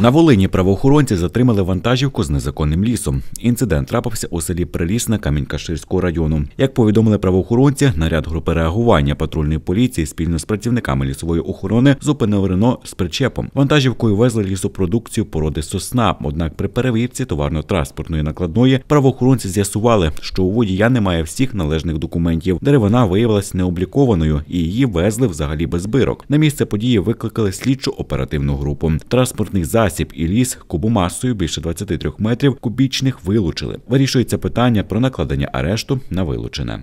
На Волині правоохоронці затримали вантажівку з незаконним лісом. Інцидент трапився у селі Прилісна Камінькаширського району. Як повідомили правоохоронці, наряд групи реагування патрульної поліції спільно з працівниками лісової охорони зупинив Рено з причепом. Вантажівкою везли лісопродукцію породи сосна. Однак при перевірці товарно-транспортної накладної правоохоронці з'ясували, що у водія немає всіх належних документів. Деревина виявилась необлікованою і її везли взагалі без бирок. На місце події викликали слідчу оперативну групу. Транспортний за засіб і ліс кубу масою більше 23 метрів кубічних вилучили. Вирішується питання про накладення арешту на вилучене.